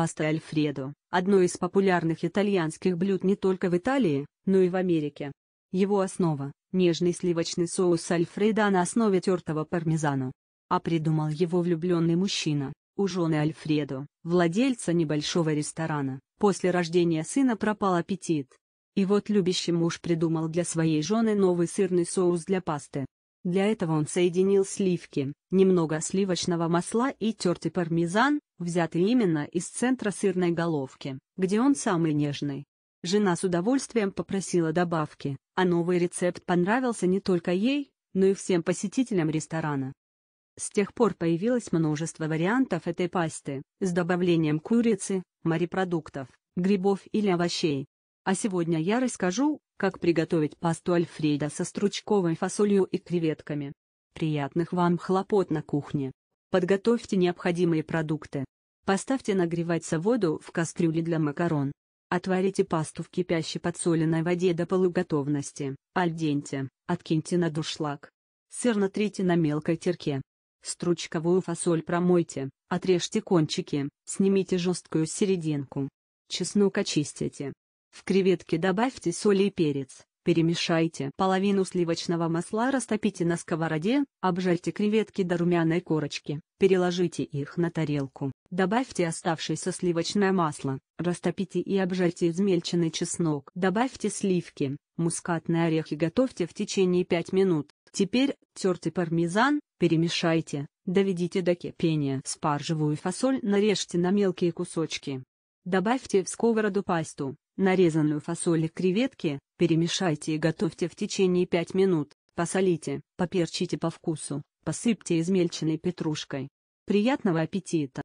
паста Альфредо – одно из популярных итальянских блюд не только в Италии, но и в Америке. Его основа – нежный сливочный соус Альфредо на основе тертого пармезана. А придумал его влюбленный мужчина, у жены Альфредо, владельца небольшого ресторана, после рождения сына пропал аппетит. И вот любящий муж придумал для своей жены новый сырный соус для пасты, для этого он соединил сливки, немного сливочного масла и тертый пармезан, взятый именно из центра сырной головки, где он самый нежный. Жена с удовольствием попросила добавки, а новый рецепт понравился не только ей, но и всем посетителям ресторана. С тех пор появилось множество вариантов этой пасты, с добавлением курицы, морепродуктов, грибов или овощей. А сегодня я расскажу, как приготовить пасту Альфреда со стручковой фасолью и креветками. Приятных вам хлопот на кухне. Подготовьте необходимые продукты. Поставьте нагреваться воду в кастрюле для макарон. Отварите пасту в кипящей подсоленной воде до полуготовности. Альденте, откиньте на душлаг. Сыр натрите на мелкой терке. Стручковую фасоль промойте, отрежьте кончики, снимите жесткую серединку. Чеснок очистите, в креветки добавьте соль и перец, перемешайте. Половину сливочного масла растопите на сковороде, обжарьте креветки до румяной корочки, переложите их на тарелку. Добавьте оставшееся сливочное масло, растопите и обжарьте измельченный чеснок. Добавьте сливки, мускатные орехи готовьте в течение 5 минут. Теперь, тертый пармезан, перемешайте, доведите до кипения. Спаржевую фасоль нарежьте на мелкие кусочки. Добавьте в сковороду пасту, Нарезанную фасоль и креветки, перемешайте и готовьте в течение 5 минут, посолите, поперчите по вкусу, посыпьте измельченной петрушкой. Приятного аппетита!